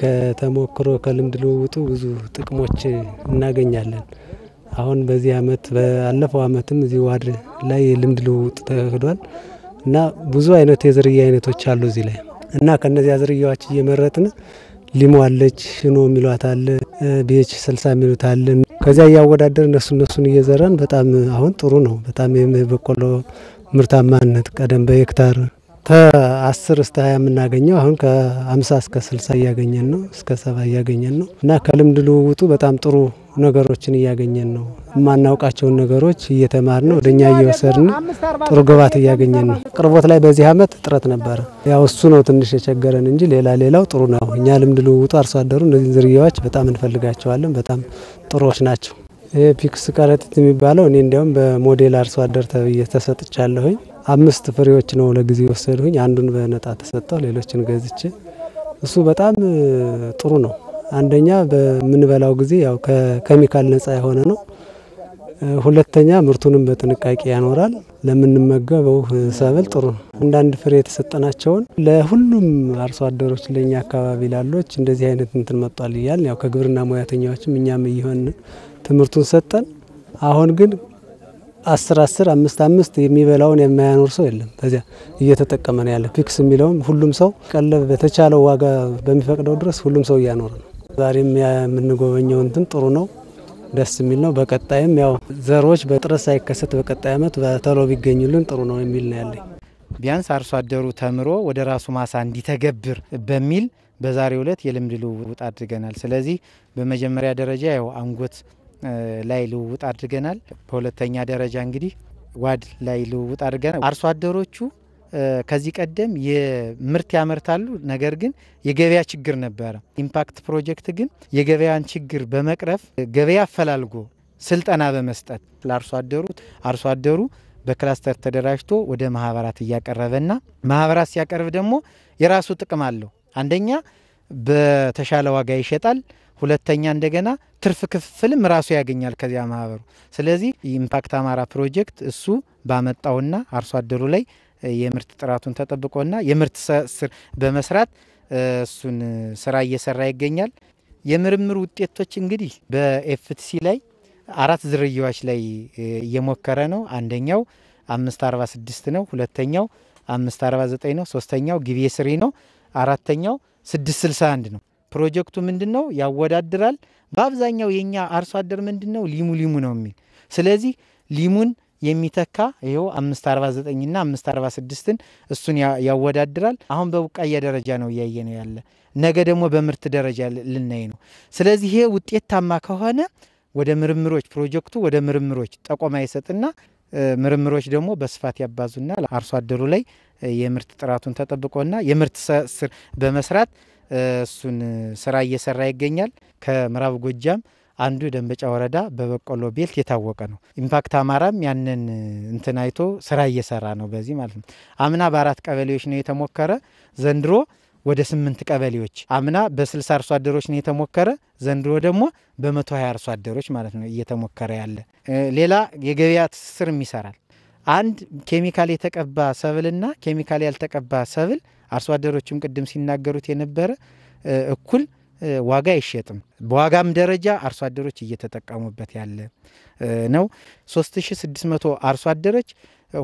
ከተሞክሮ ከልምድ ልውውጡ ብዙ ጥቅሞች እናገኛለን። አሁን በዚህ አመት ባለፈው አመትም እዚህ ዋድ ላይ ልምድ ልውውጥ ተካሂዷል። እና ብዙ አይነት የዝርያ አይነቶች አሉ እዚህ ላይ እና ከነዚያ ዝርያዎች እየመረጥን ሊሞ አለች፣ ሽኖ የሚሏት አለ፣ ቤች ስልሳ የሚሉት አለ። ከዚያ እያወዳደር እነሱ እነሱን እየዘራን በጣም አሁን ጥሩ ነው። በጣም የበቆሎ ምርታማነት ቀደም በሄክታር ከአስር እስከ ሀያ የምናገኘው አሁን ከአምሳ እስከ ስልሳ እያገኘን ነው እስከ ሰባ እያገኘን ነው እና ከልምድ ልውውጡ በጣም ጥሩ ነገሮችን እያገኘን ነው። የማናውቃቸውን ነገሮች እየተማር ነው ወደኛ እየወሰድን ጥሩ ግባት እያገኘን ነው። ቅርቦት ላይ በዚህ አመት ጥረት ነበረ። ያው እሱ ነው ትንሽ የቸገረን እንጂ ሌላ ሌላው ጥሩ ነው። እኛ ልምድ ልውውጡ አርሶ አደሩ እነዚህን ዝርያዎች በጣም እንፈልጋቸዋለን። በጣም ጥሩዎች ናቸው። ይህ ፒክስ ከረጢት የሚባለው እኔ እንዲያውም በሞዴል አርሶ አደር ተብዬ ተሰጥቻለሁኝ። አምስት ፍሬዎች ነው ለጊዜ ወሰድሁኝ። አንዱን በነጣ ተሰጠው፣ ሌሎችን ገዝቼ እሱ በጣም ጥሩ ነው። አንደኛ በምንበላው ጊዜ ያው ከኬሚካል ነጻ የሆነ ነው። ሁለተኛ ምርቱንም በጥንቃቄ ያኖራል። ለምንመገበው ሰብል ጥሩ ነው። አንዳንድ ፍሬ የተሰጠናቸውን ለሁሉም አርሶ አደሮች፣ ለእኛ አካባቢ ላሎች እንደዚህ አይነት እንትን መጧል እያልን ያው ከግብርና ሙያተኛዎችም እኛም እየሆን ትምህርቱን ሰጠን። አሁን ግን አስር አስር አምስት አምስት የሚበላውን የማያኖር ሰው የለም። በዚያ እየተጠቀመ ነው ያለ ፊክስ የሚለውም ሁሉም ሰው ቀለብ በተቻለው ዋጋ በሚፈቅደው ድረስ ሁሉም ሰው እያኖረ ነው። ዛሬም የምንጎበኘው እንትን ጥሩ ነው፣ ደስ የሚል ነው። በቀጣይም ያው ዘሮች በጥረት ሳይከሰት በቀጣይ ዓመት በተሎ ቢገኙልን ጥሩ ነው የሚል ነው ያለኝ። ቢያንስ አርሶ አደሩ ተምሮ ወደ ራሱ ማሳ እንዲተገብር በሚል በዛሬው ዕለት የልምድ ልውውጥ አድርገናል። ስለዚህ በመጀመሪያ ደረጃ ያው አንጎት ላይ ልውውጥ አድርገናል። በሁለተኛ ደረጃ እንግዲህ ዋድ ላይ ልውውጥ አድርገናል። አርሶ አደሮቹ ከዚህ ቀደም ምርት ያመርታሉ፣ ነገር ግን የገበያ ችግር ነበረ። ኢምፓክት ፕሮጀክት ግን የገበያን ችግር በመቅረፍ ገበያ አፈላልጎ ስልጠና በመስጠት ለአርሶ አደሩ አርሶ አደሩ በክላስተር ተደራጅቶ ወደ ማህበራት እያቀረበና ማህበራት ሲያቀርብ ደግሞ የራሱ ጥቅም አለው። አንደኛ በተሻለ ዋጋ ይሸጣል። ሁለተኛ እንደገና ትርፍ ክፍፍልም ራሱ ያገኛል ከዚያ ማህበሩ። ስለዚህ ኢምፓክት አማራ ፕሮጀክት እሱ ባመጣውና አርሶ አደሩ ላይ የምርት ጥራቱን ተጠብቆና የምርት ስር በመስራት እሱን ስራ እየሰራ ይገኛል። የምርምር ውጤቶች እንግዲህ በኤፍቲሲ ላይ አራት ዝርያዎች ላይ እየሞከረ ነው። አንደኛው አምስት አርባ ስድስት ነው። ሁለተኛው አምስት ዘጠኝ ነው። ሶስተኛው ግቤ ስሪ ነው። አራተኛው ስድስት ስልሳ አንድ ነው። ፕሮጀክቱ ምንድን ነው ያወዳድራል። በአብዛኛው የእኛ አርሶ አደር ምንድን ነው ሊሙ ሊሙ ነው የሚል ስለዚህ ሊሙን የሚተካ ይኸው 549 አምስት አርባ ስድስትን እሱን ያወዳድራል። አሁን በቡቃያ ደረጃ ነው እያየ ነው ያለ፣ ነገ ደግሞ በምርት ደረጃ ልናይ ነው። ስለዚህ ይሄ ውጤታማ ከሆነ ወደ ምርምሮች ፕሮጀክቱ ወደ ምርምሮች ጠቆማ ይሰጥና ምርምሮች ደግሞ በስፋት ያባዙና አርሶ አደሩ ላይ የምርት ጥራቱን ተጠብቆና የምርት ስር በመስራት እሱን ስራ እየሰራ ይገኛል። ከምዕራብ ጎጃም አንዱ ደንበጫ ወረዳ በበቆሎ ቤልት የታወቀ ነው። ኢምፓክት አማራም ያንን እንትን አይቶ ስራ እየሰራ ነው በዚህ ማለት ነው። አምና በአራት ቀበሌዎች ነው የተሞከረ ዘንድሮ ወደ ስምንት ቀበሌዎች አምና በ60 አርሶ አደሮች ነው የተሞከረ ዘንድሮ ደግሞ በ120 አርሶ አደሮች ማለት ነው እየተሞከረ ያለ ሌላ የገበያ ትስስርም ይሰራል። አንድ ኬሚካል የተቀባ ሰብልና ኬሚካል ያልተቀባ ሰብል አርሶ አደሮችም ቅድም ሲናገሩት የነበረ እኩል ዋጋ አይሸጥም። በዋጋም ደረጃ አርሶ አደሮች እየተጠቀሙበት ያለ ነው። 3600 አርሶ አደሮች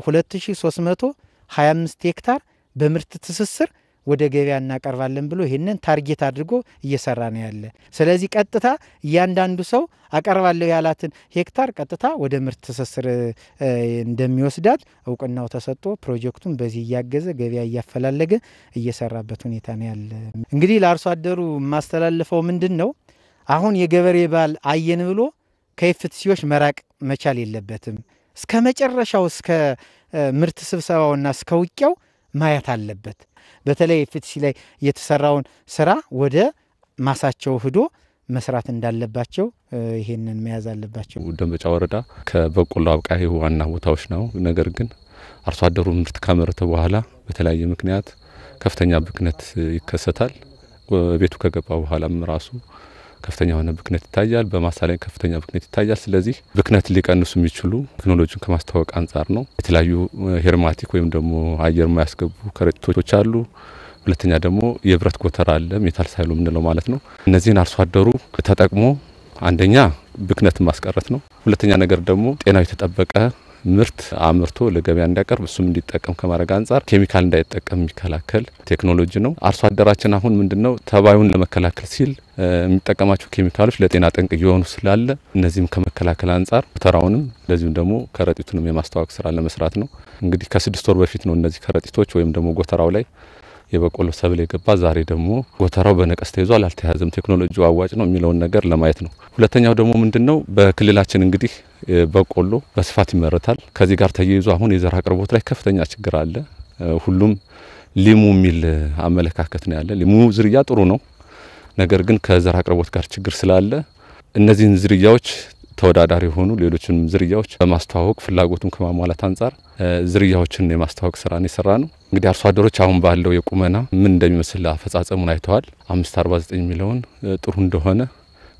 2325 ሄክታር በምርት ትስስር ወደ ገበያ እናቀርባለን ብሎ ይህንን ታርጌት አድርጎ እየሰራ ነው ያለ። ስለዚህ ቀጥታ እያንዳንዱ ሰው አቀርባለሁ ያላትን ሄክታር ቀጥታ ወደ ምርት ትስስር እንደሚወስዳት እውቅናው ተሰጥቶ ፕሮጀክቱን በዚህ እያገዘ ገበያ እያፈላለገ እየሰራበት ሁኔታ ነው ያለ። እንግዲህ ለአርሶ አደሩ የማስተላልፈው ምንድን ነው አሁን የገበሬ ባል አየን ብሎ ከኤፍትሲዎች መራቅ መቻል የለበትም። እስከ መጨረሻው እስከ ምርት ስብሰባውና እስከ ውቂያው ማየት አለበት። በተለይ ፍትሲ ላይ የተሰራውን ስራ ወደ ማሳቸው ሂዶ መስራት እንዳለባቸው ይሄንን መያዝ አለባቸው። ደንበጫ ወረዳ ከበቆሎ አብቃይ ዋና ቦታዎች ነው። ነገር ግን አርሶ አደሩ ምርት ካመረተ በኋላ በተለያየ ምክንያት ከፍተኛ ብክነት ይከሰታል። ቤቱ ከገባ በኋላም ራሱ ከፍተኛ የሆነ ብክነት ይታያል። በማሳ ላይ ከፍተኛ ብክነት ይታያል። ስለዚህ ብክነት ሊቀንሱ የሚችሉ ቴክኖሎጂን ከማስተዋወቅ አንጻር ነው። የተለያዩ ሄርማቲክ ወይም ደግሞ አየር የማያስገቡ ከረጢቶች አሉ። ሁለተኛ ደግሞ የብረት ጎተር አለ፣ ሜታል ሳይሉ የምንለው ማለት ነው። እነዚህን አርሶ አደሩ ተጠቅሞ አንደኛ ብክነትን ማስቀረት ነው። ሁለተኛ ነገር ደግሞ ጤናው የተጠበቀ ምርት አምርቶ ለገበያ እንዲያቀርብ እሱም እንዲጠቀም ከማድረግ አንጻር ኬሚካል እንዳይጠቀም የሚከላከል ቴክኖሎጂ ነው። አርሶ አደራችን አሁን ምንድነው ተባዩን ለመከላከል ሲል የሚጠቀማቸው ኬሚካሎች ለጤና ጠንቅ እየሆኑ ስላለ እነዚህም ከመከላከል አንጻር ተራውንም እንደዚሁም ደግሞ ከረጢቱንም የማስተዋወቅ ስራ ለመስራት ነው። እንግዲህ ከስድስት ወር በፊት ነው እነዚህ ከረጢቶች ወይም ደግሞ ጎተራው ላይ የበቆሎ ሰብል የገባ ዛሬ ደግሞ ጎተራው በነቀስ ተይዟል፣ አልተያዘም። ቴክኖሎጂው አዋጭ ነው የሚለውን ነገር ለማየት ነው። ሁለተኛው ደግሞ ምንድን ነው በክልላችን እንግዲህ በቆሎ በስፋት ይመረታል። ከዚህ ጋር ተያይዞ አሁን የዘር አቅርቦት ላይ ከፍተኛ ችግር አለ። ሁሉም ሊሙ የሚል አመለካከት ነው ያለ። ሊሙ ዝርያ ጥሩ ነው፣ ነገር ግን ከዘር አቅርቦት ጋር ችግር ስላለ እነዚህን ዝርያዎች ተወዳዳሪ የሆኑ ሌሎችንም ዝርያዎች በማስተዋወቅ ፍላጎቱን ከማሟላት አንጻር ዝርያዎችን የማስተዋወቅ ስራን የሰራ ነው። እንግዲህ አርሶ አደሮች አሁን ባለው የቁመና ምን እንደሚመስል አፈጻጸሙን አይተዋል። አምስት አርባ ዘጠኝ የሚለውን ጥሩ እንደሆነ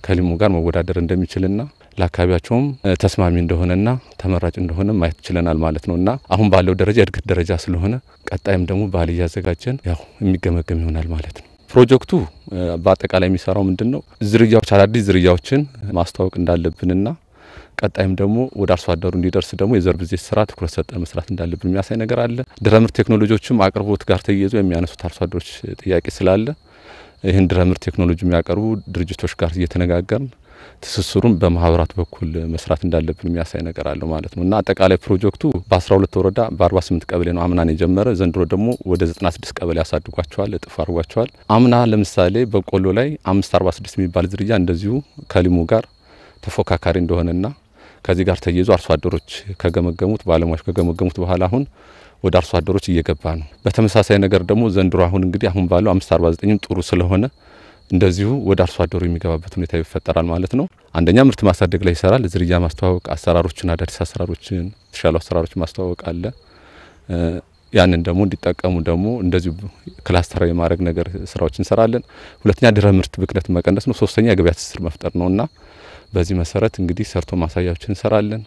ከሊሙ ጋር መወዳደር እንደሚችልና ለአካባቢያቸውም ተስማሚ እንደሆነና ተመራጭ እንደሆነ ማየት ችለናል ማለት ነው እና አሁን ባለው ደረጃ የእድገት ደረጃ ስለሆነ ቀጣይም ደግሞ ባህል እያዘጋጀን ያው የሚገመገም ይሆናል ማለት ነው። ፕሮጀክቱ በአጠቃላይ የሚሰራው ምንድን ነው? ዝርያዎች አዳዲስ ዝርያዎችን ማስተዋወቅ እንዳለብንና ቀጣይም ደግሞ ወደ አርሶ አደሩ እንዲደርስ ደግሞ የዘር ብዜት ስራ ትኩረት ሰጠ መስራት እንዳለብን የሚያሳይ ነገር አለ። ድህረ ምርት ቴክኖሎጂዎችም አቅርቦት ጋር ተያይዞ የሚያነሱት አርሶ አደሮች ጥያቄ ስላለ ይህን ድህረ ምርት ቴክኖሎጂ የሚያቀርቡ ድርጅቶች ጋር እየተነጋገርን ትስስሩን በማህበራት በኩል መስራት እንዳለብን የሚያሳይ ነገር አለው ማለት ነው እና አጠቃላይ ፕሮጀክቱ በ12 ወረዳ በ48 ቀበሌ ነው አምናን የጀመረ። ዘንድሮ ደግሞ ወደ 96 ቀበሌ ያሳድጓቸዋል፣ እጥፍ አድርጓቸዋል። አምና ለምሳሌ በቆሎ ላይ 546 የሚባል ዝርያ እንደዚሁ ከሊሙ ጋር ተፎካካሪ እንደሆነና ከዚህ ጋር ተያይዞ አርሶ አደሮች ከገመገሙት ባለሙያዎች ከገመገሙት በኋላ አሁን ወደ አርሶ አደሮች እየገባ ነው። በተመሳሳይ ነገር ደግሞ ዘንድሮ አሁን እንግዲህ አሁን ባለው 549 ጥሩ ስለሆነ እንደዚሁ ወደ አርሶ አደሩ የሚገባበት ሁኔታ ይፈጠራል ማለት ነው። አንደኛ ምርት ማሳደግ ላይ ይሰራል። ዝርያ ማስተዋወቅ፣ አሰራሮችን፣ አዳዲስ አሰራሮችን፣ የተሻሉ አሰራሮች ማስተዋወቅ አለ። ያንን ደግሞ እንዲጠቀሙ ደግሞ እንደዚሁ ክላስተር የማድረግ ነገር ስራዎች እንሰራለን። ሁለተኛ ድረ ምርት ብክነት መቀነስ ነው። ሶስተኛ የገበያ ትስስር መፍጠር ነውና በዚህ መሰረት እንግዲህ ሰርቶ ማሳያዎችን እንሰራለን።